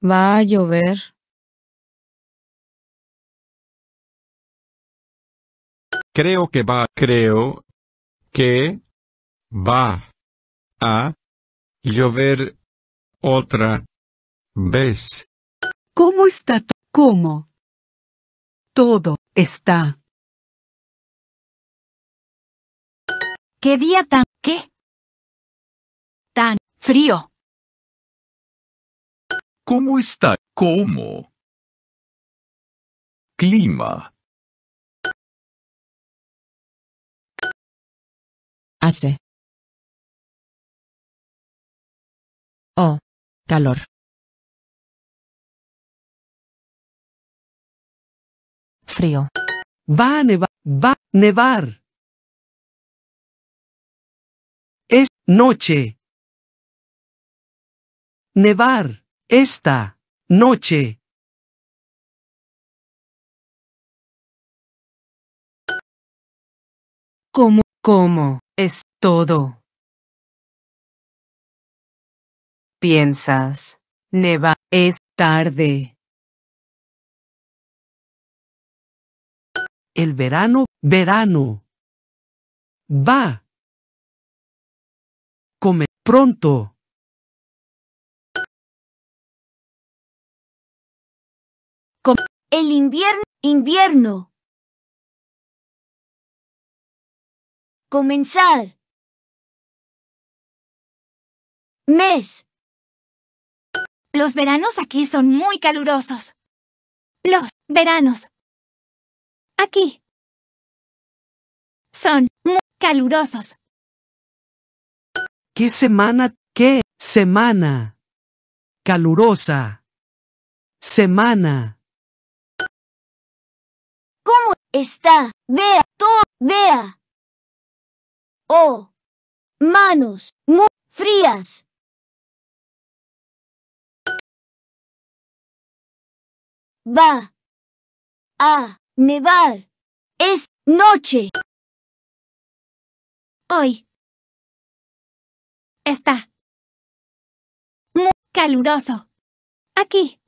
¿Va a llover? Creo que va, creo que va a llover otra vez. ¿Cómo está? ¿Cómo? Todo está. ¿Qué día tan qué? Tan frío. ¿Cómo está? ¿Cómo? Clima. Hace. Oh, calor. Frío. Va a nevar. Va nevar. Es noche. Nevar. Esta noche. ¿Cómo, cómo es todo? Piensas, neva, es tarde. El verano, verano. Va. Come pronto. el invierno, invierno. Comenzar. Mes. Los veranos aquí son muy calurosos. Los veranos aquí son muy calurosos. ¿Qué semana? ¿Qué semana? Calurosa. Semana está, vea, to, vea. Oh, manos, muy frías. Va a nevar. Es noche. Hoy. Está. Muy caluroso. Aquí.